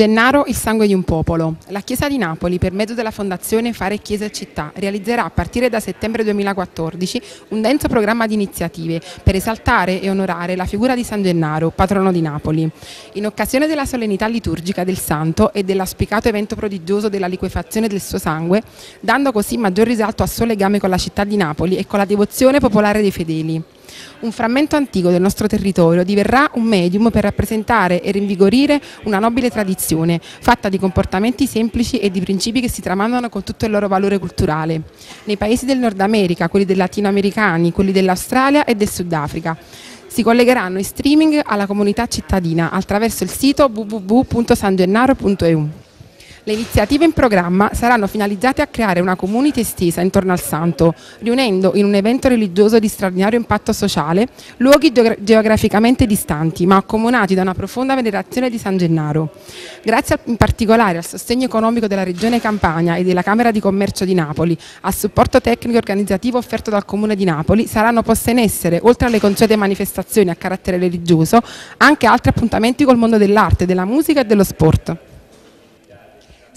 Gennaro, il sangue di un popolo. La Chiesa di Napoli, per mezzo della Fondazione Fare Chiesa e Città, realizzerà a partire da settembre 2014 un denso programma di iniziative per esaltare e onorare la figura di San Gennaro, patrono di Napoli. In occasione della solennità liturgica del Santo e dell'aspicato evento prodigioso della liquefazione del suo sangue, dando così maggior risalto al suo legame con la città di Napoli e con la devozione popolare dei fedeli un frammento antico del nostro territorio diverrà un medium per rappresentare e rinvigorire una nobile tradizione, fatta di comportamenti semplici e di principi che si tramandano con tutto il loro valore culturale. Nei paesi del Nord America, quelli dei latinoamericani, quelli dell'Australia e del Sudafrica si collegheranno in streaming alla comunità cittadina attraverso il sito www.sangennaro.eu. Le iniziative in programma saranno finalizzate a creare una community estesa intorno al santo, riunendo in un evento religioso di straordinario impatto sociale luoghi geograficamente distanti ma accomunati da una profonda venerazione di San Gennaro. Grazie in particolare al sostegno economico della Regione Campania e della Camera di Commercio di Napoli, al supporto tecnico e organizzativo offerto dal Comune di Napoli, saranno poste in essere, oltre alle consuete manifestazioni a carattere religioso, anche altri appuntamenti col mondo dell'arte, della musica e dello sport.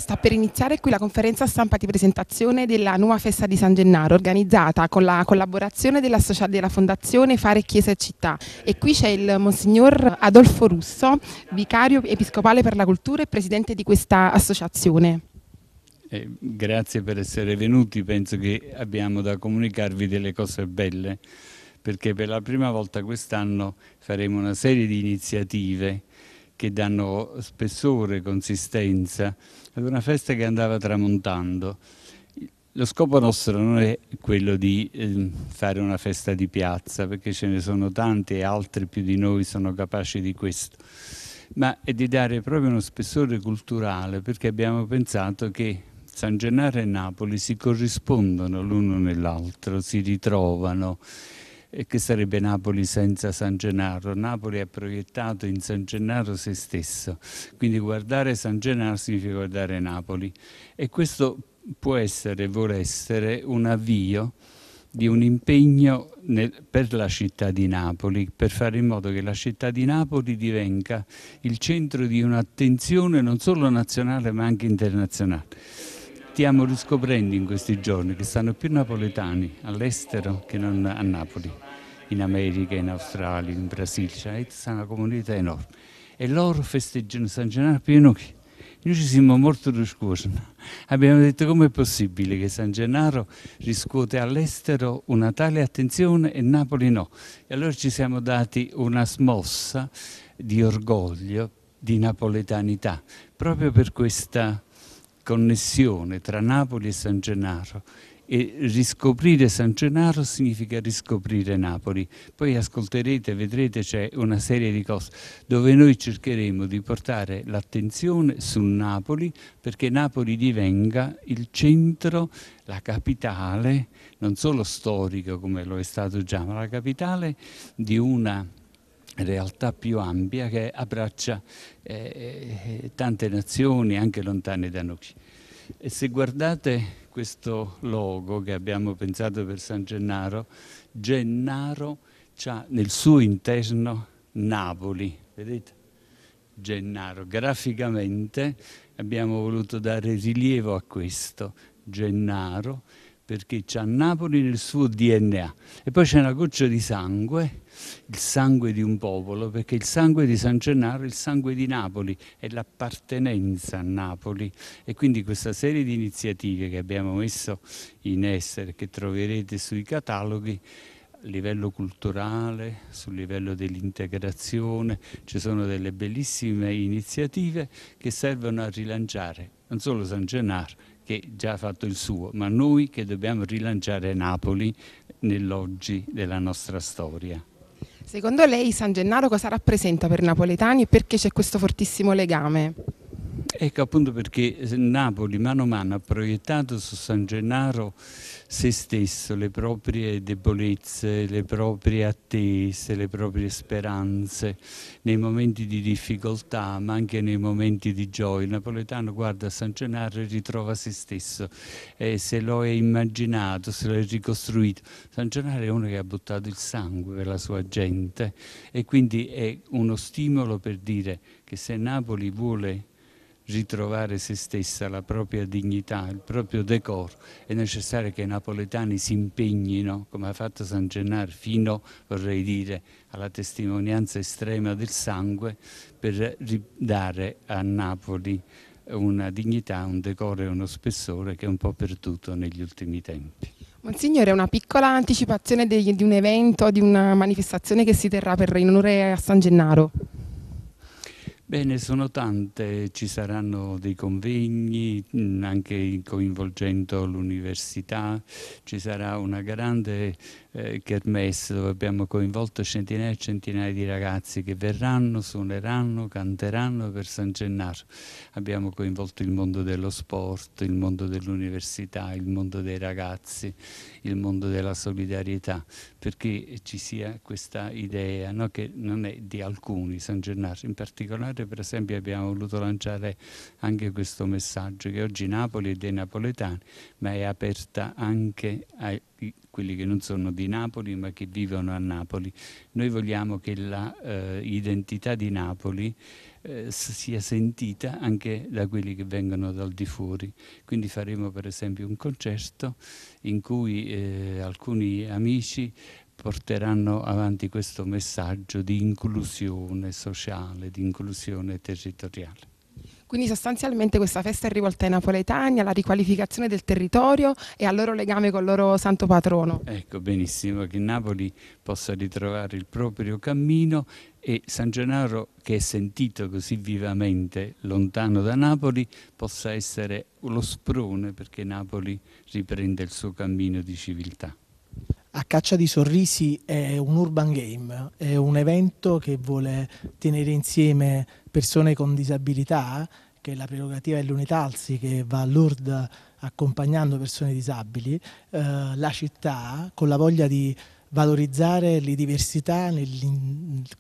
Sta per iniziare qui la conferenza stampa di presentazione della nuova festa di San Gennaro organizzata con la collaborazione della, della Fondazione Fare Chiesa e Città e qui c'è il Monsignor Adolfo Russo, vicario episcopale per la cultura e presidente di questa associazione. Eh, grazie per essere venuti, penso che abbiamo da comunicarvi delle cose belle perché per la prima volta quest'anno faremo una serie di iniziative che danno spessore, consistenza ad una festa che andava tramontando. Lo scopo nostro non è quello di eh, fare una festa di piazza, perché ce ne sono tante e altri più di noi sono capaci di questo, ma è di dare proprio uno spessore culturale, perché abbiamo pensato che San Gennaro e Napoli si corrispondono l'uno nell'altro, si ritrovano, e che sarebbe Napoli senza San Gennaro. Napoli ha proiettato in San Gennaro se stesso, quindi guardare San Gennaro significa guardare Napoli e questo può essere, vuole essere un avvio di un impegno nel, per la città di Napoli, per fare in modo che la città di Napoli divenga il centro di un'attenzione non solo nazionale ma anche internazionale stiamo riscoprendo in questi giorni che stanno più napoletani all'estero che non a Napoli, in America, in Australia, in Brasile, c'è cioè, una comunità enorme. E loro festeggiano San Gennaro più noi. Noi ci siamo molto riscuosi. Abbiamo detto come è possibile che San Gennaro riscuote all'estero una tale attenzione e Napoli no. E allora ci siamo dati una smossa di orgoglio, di napoletanità, proprio per questa connessione tra Napoli e San Gennaro e riscoprire San Gennaro significa riscoprire Napoli. Poi ascolterete, vedrete c'è una serie di cose dove noi cercheremo di portare l'attenzione su Napoli perché Napoli divenga il centro, la capitale, non solo storica come lo è stato già, ma la capitale di una realtà più ampia che abbraccia eh, eh, tante nazioni anche lontane da noi. E se guardate questo logo che abbiamo pensato per San Gennaro, Gennaro ha nel suo interno Napoli, vedete? Gennaro. Graficamente abbiamo voluto dare rilievo a questo, Gennaro, perché c'è Napoli nel suo DNA. E poi c'è una goccia di sangue, il sangue di un popolo, perché il sangue di San Gennaro è il sangue di Napoli, è l'appartenenza a Napoli. E quindi questa serie di iniziative che abbiamo messo in essere, che troverete sui cataloghi, a livello culturale, sul livello dell'integrazione, ci sono delle bellissime iniziative che servono a rilanciare non solo San Gennaro, che già ha fatto il suo, ma noi che dobbiamo rilanciare Napoli nell'oggi della nostra storia. Secondo lei San Gennaro cosa rappresenta per i napoletani e perché c'è questo fortissimo legame? Ecco, ecco appunto perché Napoli mano a mano ha proiettato su San Gennaro se stesso, le proprie debolezze, le proprie attese, le proprie speranze, nei momenti di difficoltà ma anche nei momenti di gioia. Il napoletano guarda San Gennaro e ritrova se stesso, eh, se lo è immaginato, se lo è ricostruito. San Gennaro è uno che ha buttato il sangue per la sua gente e quindi è uno stimolo per dire che se Napoli vuole ritrovare se stessa, la propria dignità, il proprio decoro. È necessario che i napoletani si impegnino, come ha fatto San Gennaro, fino, vorrei dire, alla testimonianza estrema del sangue, per ridare a Napoli una dignità, un decoro e uno spessore che è un po' perduto negli ultimi tempi. Monsignore, una piccola anticipazione di, un evento, di una manifestazione che si terrà per in onore a San Gennaro. Bene, sono tante, ci saranno dei convegni mm, anche coinvolgendo l'università, ci sarà una grande eh, kermesse dove abbiamo coinvolto centinaia e centinaia di ragazzi che verranno, suoneranno, canteranno per San Gennaro. Abbiamo coinvolto il mondo dello sport, il mondo dell'università, il mondo dei ragazzi, il mondo della solidarietà, perché ci sia questa idea no, che non è di alcuni San Gennaro, in particolare Napoli per esempio abbiamo voluto lanciare anche questo messaggio che oggi Napoli è dei napoletani ma è aperta anche a quelli che non sono di Napoli ma che vivono a Napoli. Noi vogliamo che l'identità eh, di Napoli eh, sia sentita anche da quelli che vengono dal di fuori. Quindi faremo per esempio un concerto in cui eh, alcuni amici porteranno avanti questo messaggio di inclusione sociale, di inclusione territoriale. Quindi sostanzialmente questa festa è rivolta ai napoletani, alla riqualificazione del territorio e al loro legame con il loro santo patrono. Ecco benissimo che Napoli possa ritrovare il proprio cammino e San Gennaro, che è sentito così vivamente lontano da Napoli, possa essere lo sprone perché Napoli riprende il suo cammino di civiltà. A Caccia di Sorrisi è un urban game, è un evento che vuole tenere insieme persone con disabilità, che è la prerogativa è l'Unitalsi che va a Lourdes accompagnando persone disabili, eh, la città con la voglia di valorizzare le diversità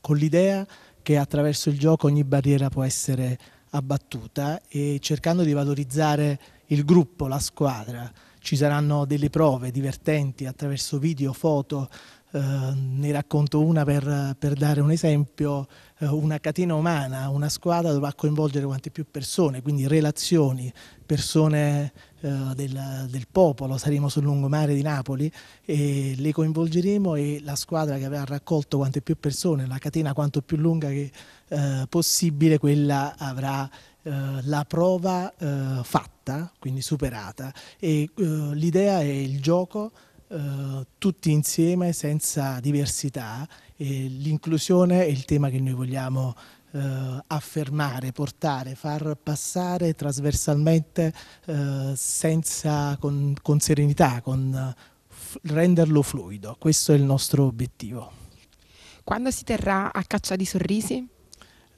con l'idea che attraverso il gioco ogni barriera può essere abbattuta e cercando di valorizzare il gruppo, la squadra ci saranno delle prove divertenti attraverso video, foto, eh, ne racconto una per, per dare un esempio, eh, una catena umana, una squadra dovrà coinvolgere quante più persone, quindi relazioni, persone eh, del, del, popolo, saremo sul lungomare di Napoli e le coinvolgeremo e la squadra che avrà raccolto quante più persone, la catena quanto più lunga che, eh, possibile, quella avrà eh, la prova eh, fatta, quindi superata, e eh, l'idea è il gioco tutti insieme senza diversità l'inclusione è il tema che noi vogliamo eh, affermare, portare, far passare trasversalmente eh, senza, con, con, serenità, con renderlo fluido. Questo è il nostro obiettivo. Quando si terrà a caccia di sorrisi?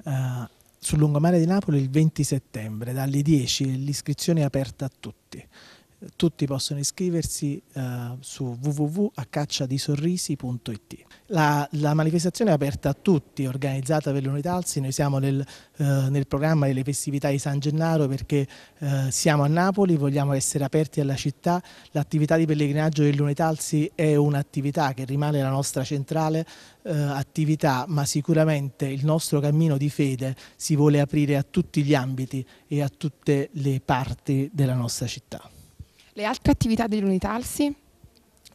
Uh, sul lungomare di Napoli il 20 settembre, dalle 10 l'iscrizione è aperta a tutti tutti possono iscriversi uh, su www.accacciadisorrisi.it. La, la manifestazione è aperta a tutti, organizzata per l'Unità Alzi, noi siamo nel, uh, nel, programma delle festività di San Gennaro perché uh, siamo a Napoli, vogliamo essere aperti alla città, l'attività di pellegrinaggio dell'Unità Alzi è un'attività che rimane la nostra centrale attività, ma sicuramente il nostro cammino di fede si vuole aprire a tutti gli ambiti e a tutte le parti della nostra città. Le altre attività dell'Unità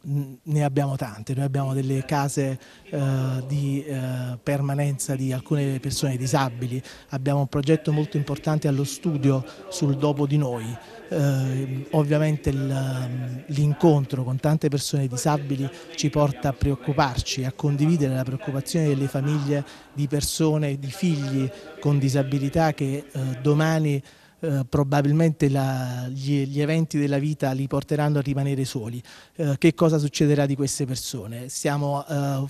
ne abbiamo tante, noi abbiamo delle case eh, di eh, permanenza di alcune persone disabili, abbiamo un progetto molto importante allo studio sul dopo di noi, eh, ovviamente ehm, l'incontro con tante persone disabili ci porta a preoccuparci, a condividere la preoccupazione delle famiglie di persone, di figli con disabilità che eh, domani eh, probabilmente la, gli, gli, eventi della vita li porteranno a rimanere soli. Eh, che cosa succederà di queste persone? Stiamo eh,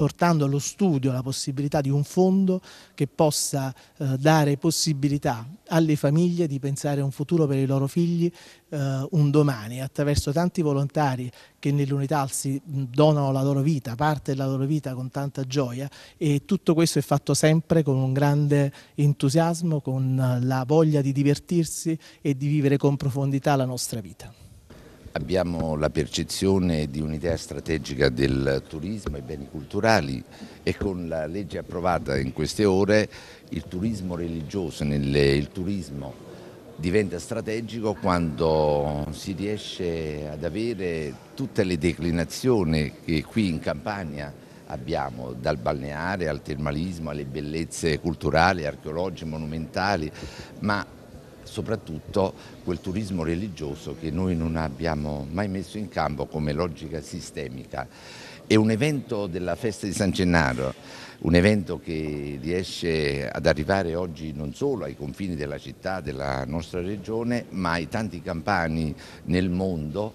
portando allo studio la possibilità di un fondo che possa eh, dare possibilità alle famiglie di pensare a un futuro per i loro figli, eh, un domani, attraverso tanti volontari che nell'unità si donano la loro vita, parte della loro vita con tanta gioia e tutto questo è fatto sempre con un grande entusiasmo, con eh, la voglia di divertirsi e di vivere con profondità la nostra vita. Abbiamo la percezione di un'idea strategica del turismo e beni culturali e con la legge approvata in queste ore il turismo religioso, il turismo diventa strategico quando si riesce ad avere tutte le declinazioni che qui in Campania abbiamo, dal balneare al termalismo, alle bellezze culturali, archeologiche, monumentali, ma soprattutto quel turismo religioso che noi non abbiamo mai messo in campo come logica sistemica. È un evento della festa di San Gennaro, un evento che riesce ad arrivare oggi non solo ai confini della città, della nostra regione, ma ai tanti campani nel mondo,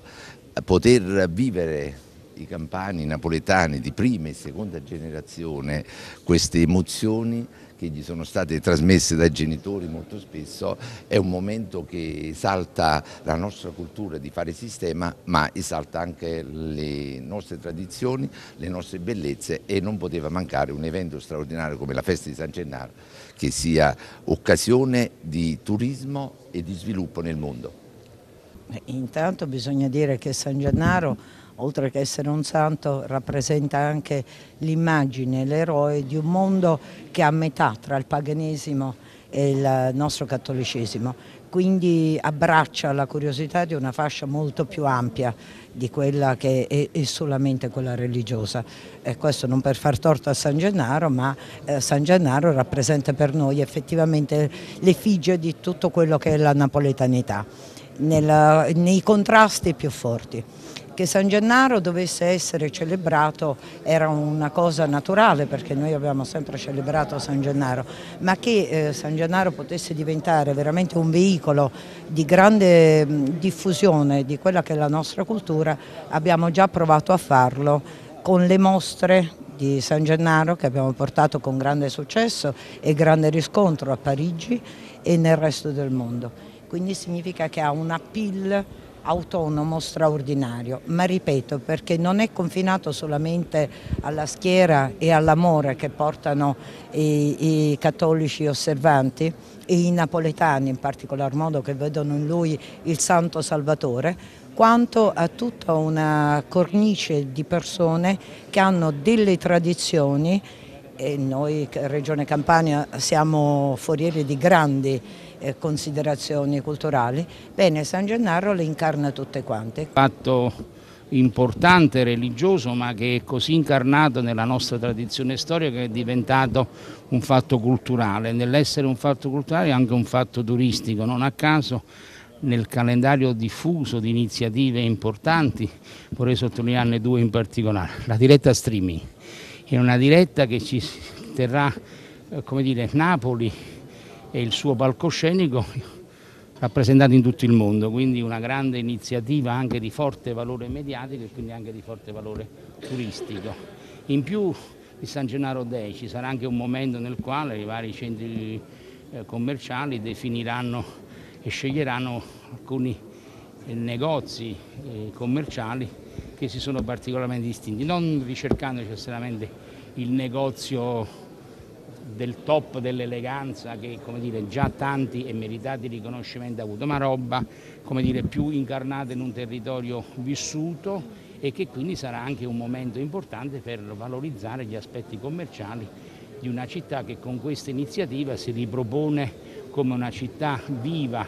poter vivere i campani napoletani di prima e seconda generazione queste emozioni che gli sono state trasmesse dai genitori molto spesso, è un momento che esalta la nostra cultura di fare sistema, ma esalta anche le nostre tradizioni, le nostre bellezze e non poteva mancare un evento straordinario come la festa di San Gennaro, che sia occasione di turismo e di sviluppo nel mondo. Intanto bisogna dire che San Gennaro oltre che essere un santo, rappresenta anche l'immagine, l'eroe di un mondo che è a metà tra il paganesimo e il nostro cattolicesimo. Quindi abbraccia la curiosità di una fascia molto più ampia di quella che è, è solamente quella religiosa. E questo non per far torto a San Gennaro, ma eh, San Gennaro rappresenta per noi effettivamente l'effigie di tutto quello che è la napoletanità, nella, nei contrasti più forti. Che San Gennaro dovesse essere celebrato era una cosa naturale perché noi abbiamo sempre celebrato San Gennaro, ma che eh, San Gennaro potesse diventare veramente un veicolo di grande mh, mm, diffusione di quella che è la nostra cultura, abbiamo già provato a farlo con le mostre di San Gennaro che abbiamo portato con grande successo e grande riscontro a Parigi e nel resto del mondo. Quindi significa che ha un appeal autonomo straordinario, ma ripeto perché non è confinato solamente alla schiera e all'amore che portano i, i cattolici osservanti e i napoletani in particolar modo che vedono in lui il santo salvatore, quanto a tutta una cornice di persone che hanno delle tradizioni e noi Regione Campania siamo forieri di grandi eh, considerazioni culturali, bene San Gennaro le incarna tutte quante. Fatto importante, religioso, ma che è così incarnato nella nostra tradizione storica che è diventato un fatto culturale, nell'essere un fatto culturale è anche un fatto turistico, non a caso nel calendario diffuso di iniziative importanti, vorrei sottolinearne due in particolare, la diretta streaming in una diretta che ci terrà eh, come dire, Napoli e il suo palcoscenico rappresentato in tutto il mondo, quindi una grande iniziativa anche di forte valore mediatico e quindi anche di forte valore turistico. In più di San Gennaro Dei ci sarà anche un momento nel quale i vari centri eh, commerciali definiranno e sceglieranno alcuni eh, negozi commerciali che si sono particolarmente distinti, non ricercando necessariamente il negozio del top dell'eleganza che come dire, già tanti e meritati riconoscimenti ha avuto, ma roba come dire, più incarnata in un territorio vissuto e che quindi sarà anche un momento importante per valorizzare gli aspetti commerciali di una città che con questa iniziativa si ripropone come una città viva,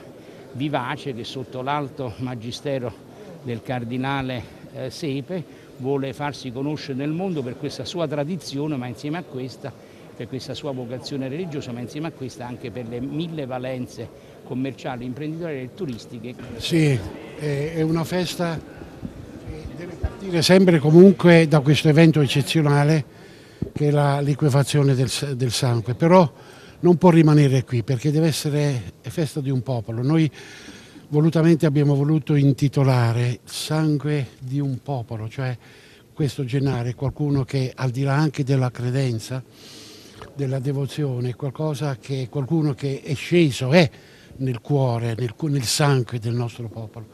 vivace che sotto l'alto magistero del cardinale eh, Sepe vuole farsi conoscere nel mondo per questa sua tradizione, ma insieme a questa per questa sua vocazione religiosa, ma insieme a questa anche per le mille valenze commerciali, imprenditoriali e turistiche. Sì, è una festa che deve partire sempre comunque da questo evento eccezionale che è la liquefazione del, del sangue, però non può rimanere qui perché deve essere festa di un popolo. Noi volutamente abbiamo voluto intitolare Sangue di un popolo, cioè questo Gennaro è qualcuno che al di là anche della credenza, della devozione, che, qualcuno che è sceso, è nel cuore, nel, nel sangue del nostro popolo.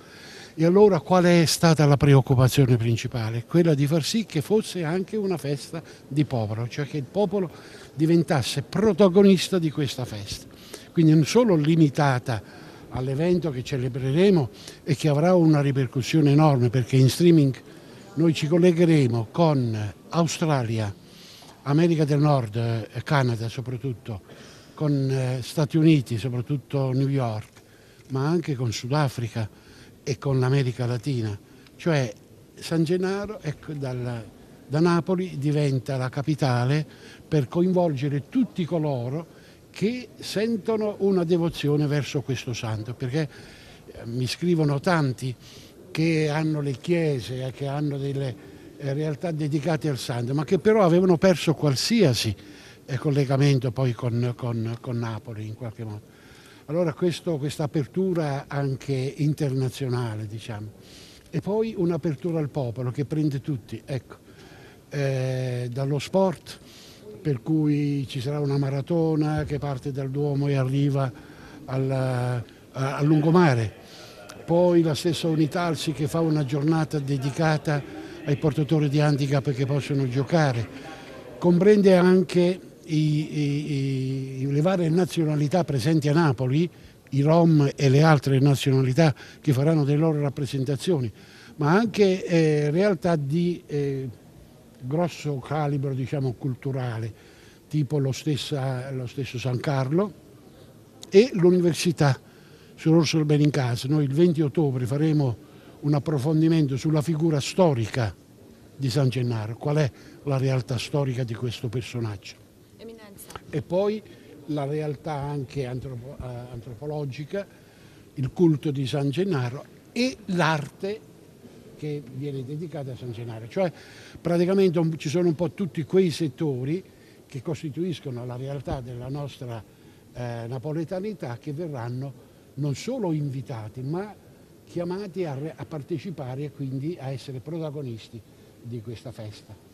E allora qual è stata la preoccupazione principale? Quella di far sì che fosse anche una festa di popolo, cioè che il popolo diventasse protagonista di questa festa. Quindi non solo limitata all'evento che celebreremo e che avrà una ripercussione enorme perché in streaming noi ci collegheremo con Australia, America del Nord, Canada soprattutto, con eh, Stati Uniti, soprattutto New York, ma anche con Sudafrica e con l'America Latina. Cioè San Gennaro ecco, dal, da Napoli diventa la capitale per coinvolgere tutti coloro che sentono una devozione verso questo santo, perché eh, mi scrivono tanti che hanno le chiese, eh, che hanno delle eh, realtà dedicate al santo, ma che però avevano perso qualsiasi collegamento poi con, con, con Napoli in qualche modo. Allora questo, questa apertura anche internazionale, diciamo. E poi un'apertura al popolo che prende tutti, ecco, eh, dallo sport, per cui ci sarà una maratona che parte dal Duomo e arriva al, a, eh, a lungomare. Poi la stessa Unitalsi che fa una giornata dedicata ai portatori di handicap che possono giocare. Comprende anche i, i, i, le varie nazionalità presenti a Napoli, i Rom e le altre nazionalità che faranno delle loro rappresentazioni, ma anche eh, realtà di... Eh, grosso calibro diciamo, culturale, tipo lo, stessa, lo stesso San Carlo e l'università sull'Orso Benincas. Noi il 20 ottobre faremo un approfondimento sulla figura storica di San Gennaro, qual è la realtà storica di questo personaggio. Eminenza. E poi la realtà anche antropo eh, antropologica, il culto di San Gennaro e l'arte che viene dedicata a San Gennaro. Cioè praticamente ci sono un po' tutti quei settori che costituiscono la realtà della nostra eh, napoletanità che verranno non solo invitati ma chiamati a, a partecipare e quindi a essere protagonisti di questa festa.